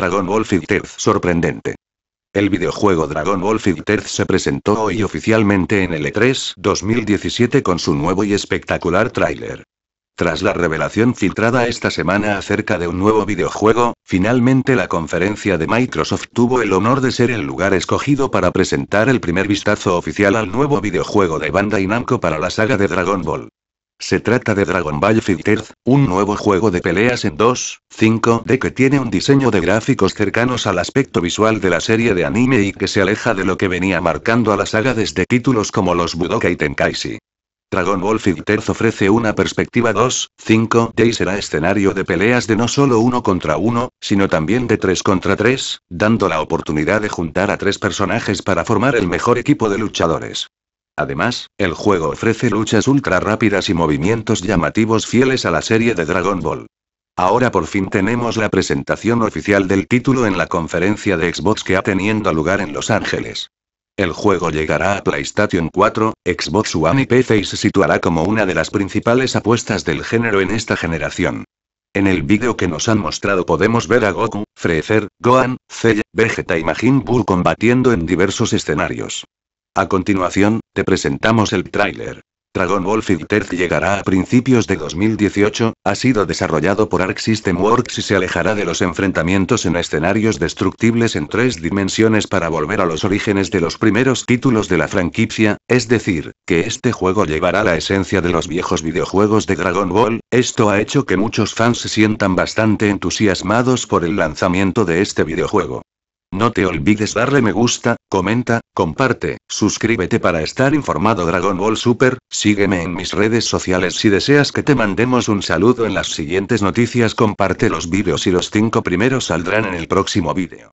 Dragon Ball Fighter sorprendente. El videojuego Dragon Ball Fighter se presentó hoy oficialmente en el E3 2017 con su nuevo y espectacular tráiler. Tras la revelación filtrada esta semana acerca de un nuevo videojuego, finalmente la conferencia de Microsoft tuvo el honor de ser el lugar escogido para presentar el primer vistazo oficial al nuevo videojuego de Bandai Namco para la saga de Dragon Ball. Se trata de Dragon Ball Fighters, un nuevo juego de peleas en 2, 5D que tiene un diseño de gráficos cercanos al aspecto visual de la serie de anime y que se aleja de lo que venía marcando a la saga desde títulos como los Budokai Tenkaichi. Dragon Ball Fighters ofrece una perspectiva 2, 5D y será escenario de peleas de no solo uno contra uno, sino también de 3 contra 3, dando la oportunidad de juntar a tres personajes para formar el mejor equipo de luchadores. Además, el juego ofrece luchas ultra rápidas y movimientos llamativos fieles a la serie de Dragon Ball. Ahora por fin tenemos la presentación oficial del título en la conferencia de Xbox que ha teniendo lugar en Los Ángeles. El juego llegará a PlayStation 4, Xbox One y PC y se situará como una de las principales apuestas del género en esta generación. En el vídeo que nos han mostrado podemos ver a Goku, Freezer, Gohan, Cell, Vegeta y Majin Buu combatiendo en diversos escenarios. A continuación, te presentamos el tráiler. Dragon Ball FighterZ llegará a principios de 2018, ha sido desarrollado por Arc System Works y se alejará de los enfrentamientos en escenarios destructibles en tres dimensiones para volver a los orígenes de los primeros títulos de la franquicia, es decir, que este juego llevará la esencia de los viejos videojuegos de Dragon Ball, esto ha hecho que muchos fans se sientan bastante entusiasmados por el lanzamiento de este videojuego. No te olvides darle me gusta, comenta, comparte, suscríbete para estar informado Dragon Ball Super, sígueme en mis redes sociales si deseas que te mandemos un saludo en las siguientes noticias comparte los vídeos y los 5 primeros saldrán en el próximo vídeo.